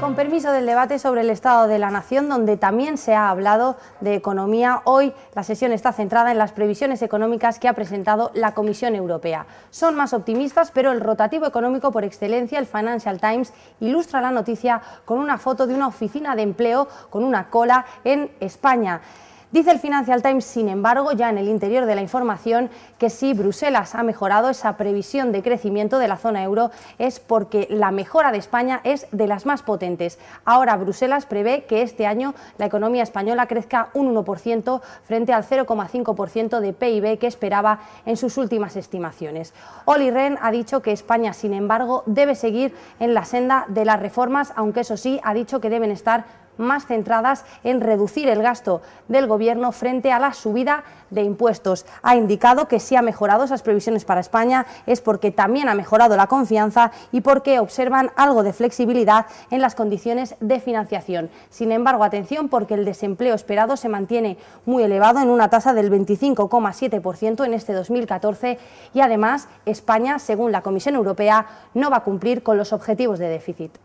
Con permiso del debate sobre el Estado de la Nación, donde también se ha hablado de economía, hoy la sesión está centrada en las previsiones económicas que ha presentado la Comisión Europea. Son más optimistas, pero el rotativo económico por excelencia, el Financial Times, ilustra la noticia con una foto de una oficina de empleo con una cola en España. Dice el Financial Times, sin embargo, ya en el interior de la información, que si Bruselas ha mejorado esa previsión de crecimiento de la zona euro es porque la mejora de España es de las más potentes. Ahora Bruselas prevé que este año la economía española crezca un 1% frente al 0,5% de PIB que esperaba en sus últimas estimaciones. Oli Rehn ha dicho que España, sin embargo, debe seguir en la senda de las reformas, aunque eso sí, ha dicho que deben estar más centradas en reducir el gasto del Gobierno frente a la subida de impuestos. Ha indicado que si ha mejorado esas previsiones para España es porque también ha mejorado la confianza y porque observan algo de flexibilidad en las condiciones de financiación. Sin embargo, atención porque el desempleo esperado se mantiene muy elevado en una tasa del 25,7% en este 2014 y además España, según la Comisión Europea, no va a cumplir con los objetivos de déficit.